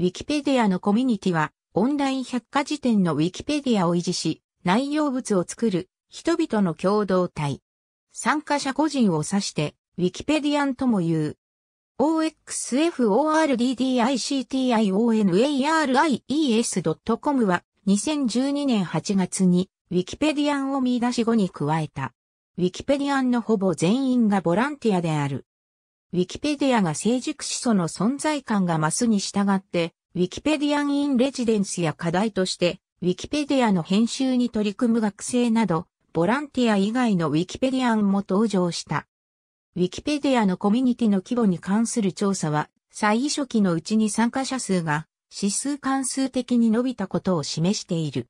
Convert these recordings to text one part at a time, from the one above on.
ウィキペディアのコミュニティは、オンライン百科事典のウィキペディアを維持し、内容物を作る、人々の共同体。参加者個人を指して、ウィキペディアンとも言う。o x f o r d d i c t i o n a r i e s c o m は2012年8月にウィキペディアンを見出し後に加えた。ウィキペディアンのほぼ全員がボランティアである。ウィキペディアが成熟しその存在感が増すに従って、ウィキペディアン・イン・レジデンスや課題として、ウィキペディアの編集に取り組む学生など、ボランティア以外のウィキペディアンも登場した。ウィキペディアのコミュニティの規模に関する調査は、最初期のうちに参加者数が指数関数的に伸びたことを示している。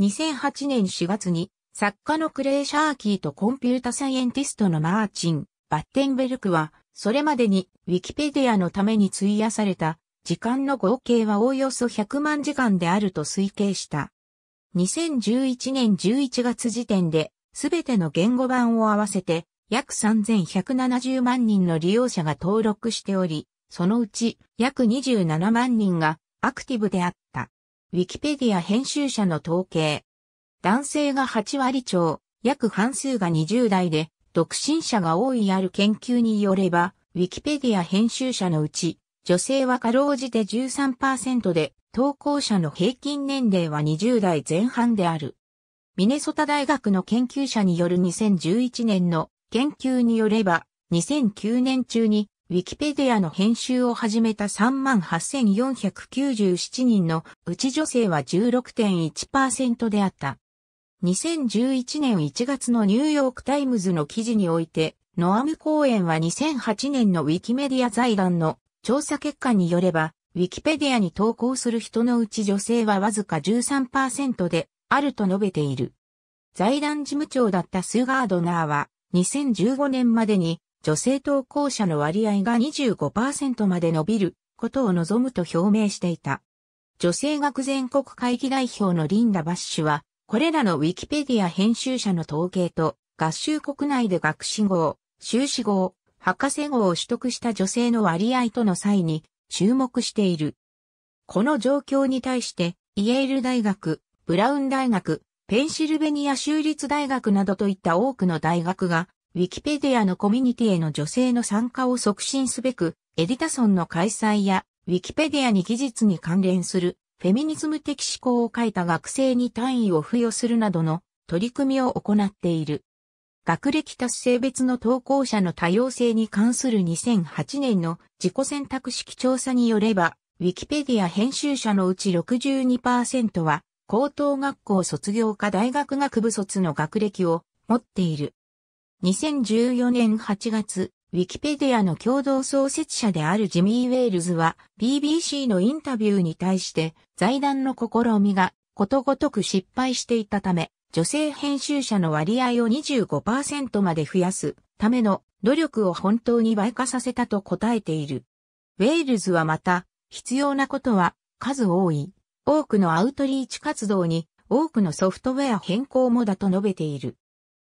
2008年4月に、作家のクレイ・シャーキーとコンピュータサイエンティストのマーチン、バッテンベルクは、それまでに Wikipedia のために費やされた時間の合計はおおよそ100万時間であると推計した。2011年11月時点で、すべての言語版を合わせて、約3170万人の利用者が登録しており、そのうち約27万人がアクティブであった。Wikipedia 編集者の統計。男性が8割超、約半数が20代で、独身者が多いある研究によれば、ウィキペディア編集者のうち、女性はかろうじて13%で、投稿者の平均年齢は20代前半である。ミネソタ大学の研究者による2011年の研究によれば、2009年中にウィキペディアの編集を始めた38,497人のうち女性は16.1%であった。2011年1月のニューヨークタイムズの記事において、ノアム公演は2008年のウィキメディア財団の調査結果によれば、ウィキペディアに投稿する人のうち女性はわずか13%であると述べている。財団事務長だったスガードナーは、2015年までに女性投稿者の割合が25%まで伸びることを望むと表明していた。女性学全国会議代表のリンダ・バッシュは、これらのウィキペディア編集者の統計と、合衆国内で学士号、修士号、博士号を取得した女性の割合との際に注目している。この状況に対して、イェール大学、ブラウン大学、ペンシルベニア州立大学などといった多くの大学が、ウィキペディアのコミュニティへの女性の参加を促進すべく、エディタソンの開催や、ウィキペディアに技術に関連するフェミニズム的思考を書いた学生に単位を付与するなどの取り組みを行っている。学歴達成別の投稿者の多様性に関する2008年の自己選択式調査によれば、ウィキペディア編集者のうち62%は、高等学校卒業か大学学部卒の学歴を持っている。2014年8月、ウィキペディアの共同創設者であるジミー・ウェールズは BBC のインタビューに対して財団の試みがことごとく失敗していたため、女性編集者の割合を25%まで増やすための努力を本当に倍化させたと答えている。ウェールズはまた、必要なことは数多い、多くのアウトリーチ活動に多くのソフトウェア変更もだと述べている。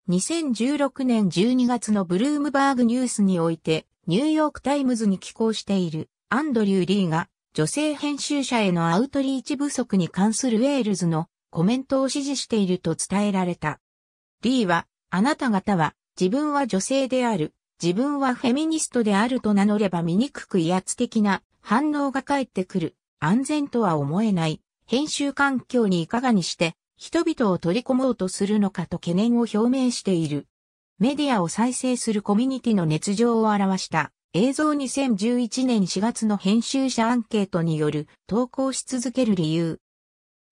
2016年12月のブルームバーグニュースにおいて、ニューヨークタイムズに寄稿しているアンドリュー・リーが女性編集者へのアウトリーチ不足に関するウェールズのコメントを支持していると伝えられた。リーは、あなた方は、自分は女性である、自分はフェミニストであると名乗れば醜く威圧的な反応が返ってくる、安全とは思えない、編集環境にいかがにして人々を取り込もうとするのかと懸念を表明している。メディアを再生するコミュニティの熱情を表した映像2011年4月の編集者アンケートによる投稿し続ける理由。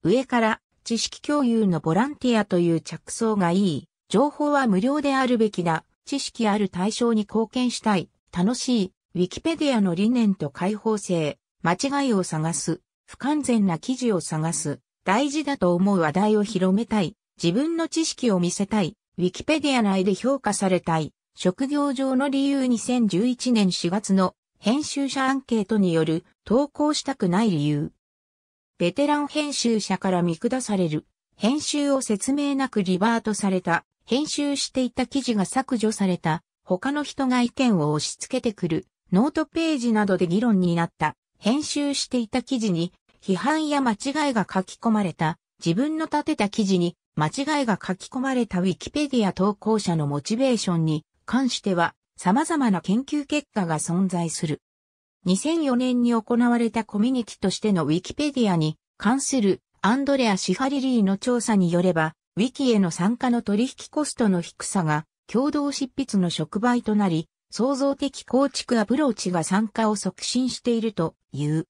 上から知識共有のボランティアという着想がいい。情報は無料であるべきだ。知識ある対象に貢献したい。楽しい。ウィキペディアの理念と開放性。間違いを探す。不完全な記事を探す。大事だと思う話題を広めたい、自分の知識を見せたい、ウィキペディア内で評価されたい、職業上の理由2011年4月の編集者アンケートによる投稿したくない理由。ベテラン編集者から見下される、編集を説明なくリバートされた、編集していた記事が削除された、他の人が意見を押し付けてくる、ノートページなどで議論になった、編集していた記事に批判や間違いが書き込まれた、自分の立てた記事に間違いが書き込まれたウィキペディア投稿者のモチベーションに関しては様々な研究結果が存在する。2004年に行われたコミュニティとしてのウィキペディアに関するアンドレア・シファリリーの調査によれば、ウィキへの参加の取引コストの低さが共同執筆の触媒となり、創造的構築アプローチが参加を促進しているという。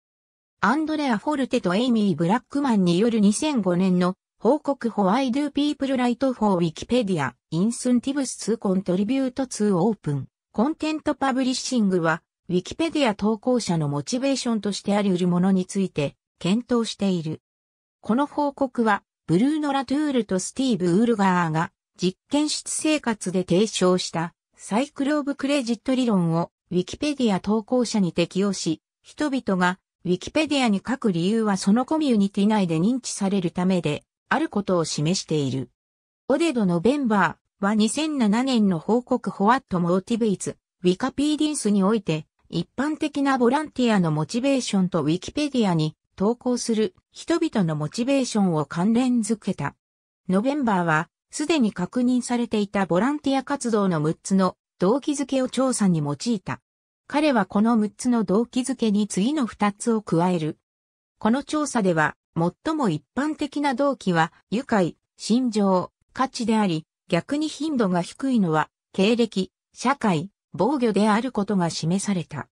アンドレア・フォルテとエイミー・ブラックマンによる2005年の報告 How I Do People Write for Wikipedia Incentives to Contribute to Open コンテントパブリッシングは Wikipedia 投稿者のモチベーションとしてあり得るものについて検討している。この報告はブルーノ・ラトゥールとスティーブ・ウールガーが実験室生活で提唱したサイクル・オブ・クレジット理論を Wikipedia 投稿者に適用し、人々がウィキペディアに書く理由はそのコミュニティ内で認知されるためで、あることを示している。オデド・ノベンバーは2007年の報告ホワット・モーティベイツ、ウィカピーディンスにおいて、一般的なボランティアのモチベーションとウィキペディアに投稿する人々のモチベーションを関連づけた。ノベンバーは、すでに確認されていたボランティア活動の6つの動機づけを調査に用いた。彼はこの6つの動機づけに次の2つを加える。この調査では、最も一般的な動機は、愉快、心情、価値であり、逆に頻度が低いのは、経歴、社会、防御であることが示された。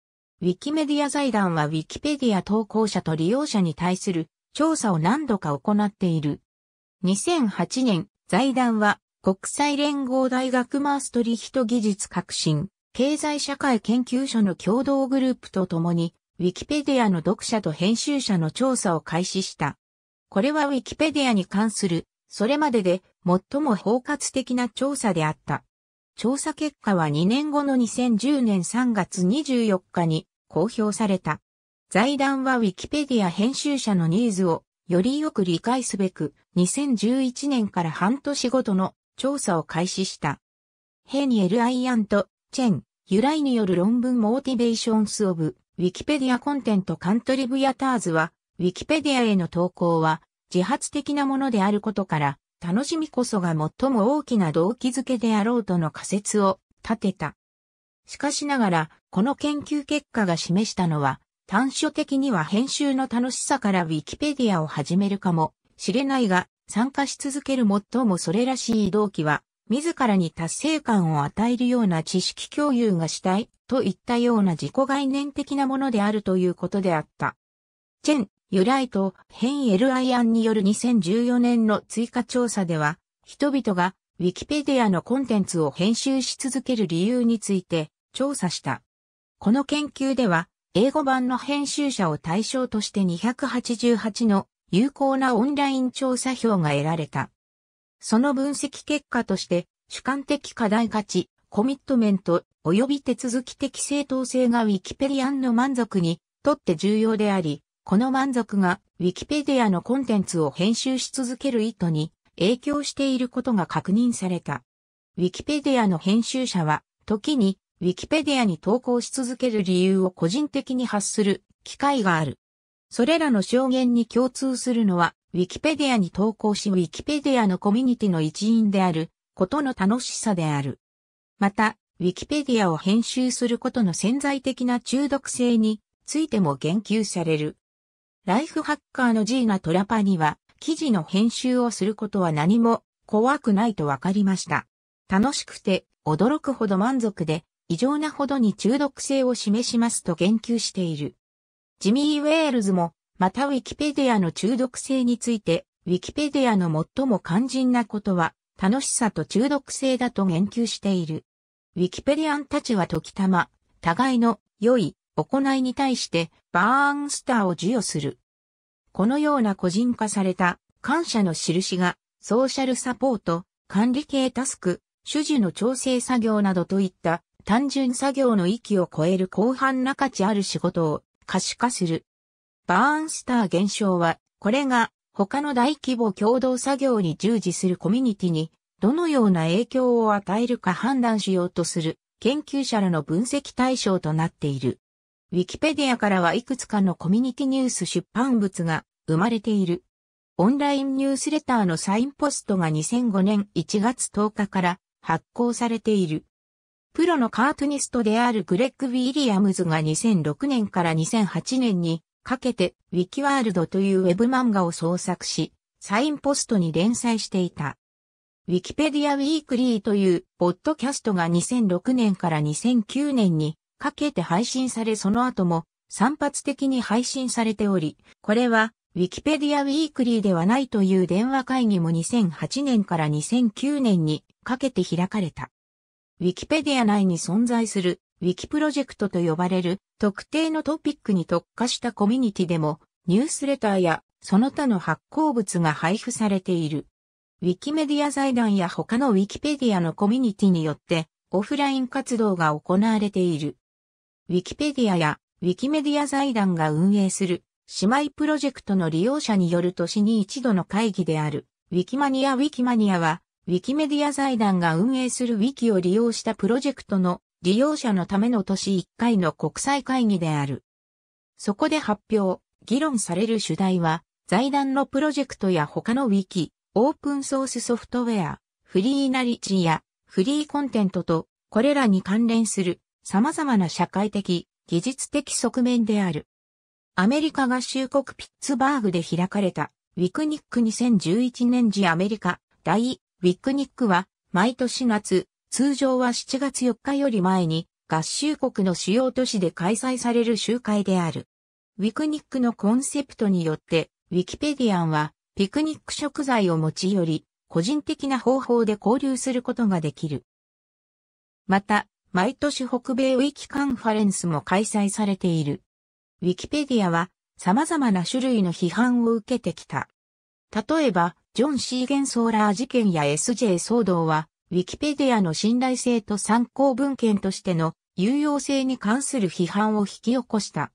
ウィキメディア財団はウィキペディア投稿者と利用者に対する調査を何度か行っている。2008年、財団は国際連合大学マーストリヒト技術革新経済社会研究所の共同グループと共に、ウィキペディアの読者と編集者の調査を開始した。これはウィキペディアに関する、それまでで最も包括的な調査であった。調査結果は2年後の2010年3月24日に公表された。財団はウィキペディア編集者のニーズをよりよく理解すべく2011年から半年ごとの調査を開始した。ヘニエル・アイアントチェン、由来による論文モーティベーションスオブ、ウィキペディアコンテントカントリブヤターズは、ウィキペディアへの投稿は、自発的なものであることから、楽しみこそが最も大きな動機づけであろうとの仮説を立てた。しかしながら、この研究結果が示したのは、短所的には編集の楽しさからウィキペディアを始めるかもしれないが、参加し続ける最もそれらしい動機は、自らに達成感を与えるような知識共有がしたいといったような自己概念的なものであるということであった。チェン、ユライト、ヘン・エル・アイアンによる2014年の追加調査では、人々がウィキペディアのコンテンツを編集し続ける理由について調査した。この研究では、英語版の編集者を対象として288の有効なオンライン調査票が得られた。その分析結果として、主観的課題価値、コミットメント、及び手続き的正当性がウィキペリアンの満足にとって重要であり、この満足がウィキペディアのコンテンツを編集し続ける意図に影響していることが確認された。ウィキペディアの編集者は、時にウィキペディアに投稿し続ける理由を個人的に発する機会がある。それらの証言に共通するのは、ウィキペディアに投稿し、ウィキペディアのコミュニティの一員であることの楽しさである。また、ウィキペディアを編集することの潜在的な中毒性についても言及される。ライフハッカーのジーナ・トラパには、記事の編集をすることは何も怖くないとわかりました。楽しくて驚くほど満足で異常なほどに中毒性を示しますと言及している。ジミー・ウェールズもまたウィキペディアの中毒性について、ウィキペディアの最も肝心なことは、楽しさと中毒性だと言及している。ウィキペディアンたちは時たま、互いの良い行いに対してバーンスターを授与する。このような個人化された感謝の印がソーシャルサポート、管理系タスク、主事の調整作業などといった単純作業の域を超える広範な価値ある仕事を可視化する。バーンスター現象は、これが他の大規模共同作業に従事するコミュニティに、どのような影響を与えるか判断しようとする研究者らの分析対象となっている。ウィキペディアからはいくつかのコミュニティニュース出版物が生まれている。オンラインニュースレターのサインポストが2005年1月10日から発行されている。プロのカートゥニストであるグレッグ・ウィリアムズが2006年から2008年にかけて、ウィキワールドというウェブ漫画を創作し、サインポストに連載していた。ウィキペディアウィークリーという、ポッドキャストが2006年から2009年にかけて配信されその後も散発的に配信されており、これは、ウィキペディアウィークリーではないという電話会議も2008年から2009年にかけて開かれた。ウィキペディア内に存在するウィキプロジェクトと呼ばれる特定のトピックに特化したコミュニティでもニュースレターやその他の発行物が配布されている。ウィキメディア財団や他のウィキペディアのコミュニティによってオフライン活動が行われている。ウィキペディアやウィキメディア財団が運営する姉妹プロジェクトの利用者による年に一度の会議である。ウィキマニア・ウィキマニアは、ウィキメディア財団が運営するウィキを利用したプロジェクトの利用者のための年1回の国際会議である。そこで発表、議論される主題は、財団のプロジェクトや他のウィキ、オープンソースソフトウェア、フリーナリジやフリーコンテントと、これらに関連する様々な社会的、技術的側面である。アメリカ合衆国ピッツバーグで開かれた、ウィクニック2011年時アメリカ、大ウィクニックは、毎年夏、通常は7月4日より前に合衆国の主要都市で開催される集会である。ウィクニックのコンセプトによって、ウィキペディアンはピクニック食材を持ち寄り、個人的な方法で交流することができる。また、毎年北米ウィキカンファレンスも開催されている。ウィキペディアは様々な種類の批判を受けてきた。例えば、ジョン・シーゲン・ソーラー事件や SJ 騒動は、ウィキペディアの信頼性と参考文献としての有用性に関する批判を引き起こした。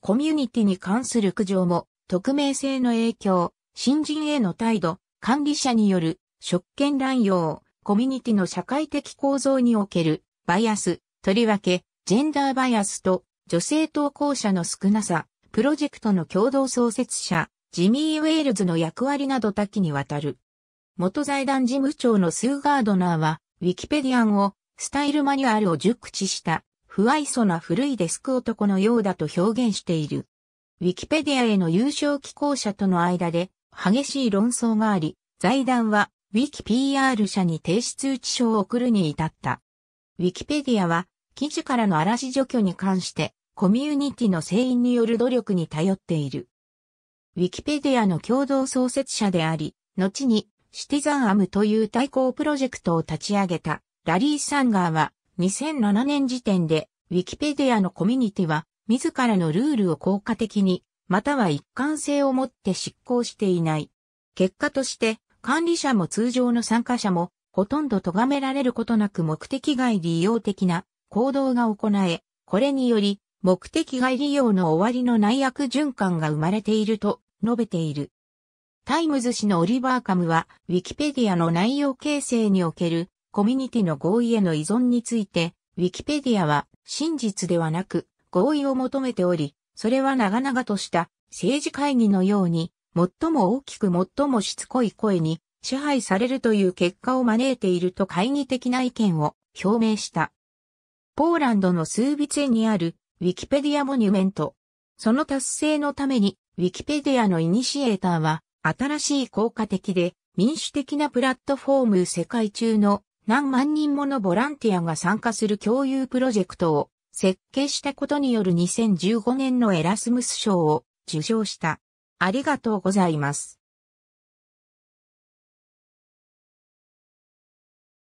コミュニティに関する苦情も、匿名性の影響、新人への態度、管理者による職権乱用、コミュニティの社会的構造におけるバイアス、とりわけ、ジェンダーバイアスと女性投稿者の少なさ、プロジェクトの共同創設者、ジミー・ウェールズの役割など多岐にわたる。元財団事務長のスーガードナーは、ウィキペディアンを、スタイルマニュアルを熟知した、不愛想な古いデスク男のようだと表現している。ウィキペディアへの優勝寄稿者との間で、激しい論争があり、財団は、ウィキ PR 社に提出通知書を送るに至った。ウィキペディアは、記事からの嵐除去に関して、コミュニティの声員による努力に頼っている。ウィキペディアの共同創設者であり、後にシティザンアムという対抗プロジェクトを立ち上げたラリー・サンガーは2007年時点でウィキペディアのコミュニティは自らのルールを効果的にまたは一貫性を持って執行していない。結果として管理者も通常の参加者もほとんど咎められることなく目的外利用的な行動が行え、これにより目的外利用の終わりの内悪循環が生まれていると述べている。タイムズ氏のオリバーカムは、ウィキペディアの内容形成におけるコミュニティの合意への依存について、ウィキペディアは真実ではなく合意を求めており、それは長々とした政治会議のように、最も大きく最もしつこい声に支配されるという結果を招いていると懐疑的な意見を表明した。ポーランドのスービツェにあるウィキペディアモニュメント。その達成のために、ウィキペディアのイニシエーターは、新しい効果的で民主的なプラットフォーム世界中の何万人ものボランティアが参加する共有プロジェクトを設計したことによる2015年のエラスムス賞を受賞した。ありがとうございます。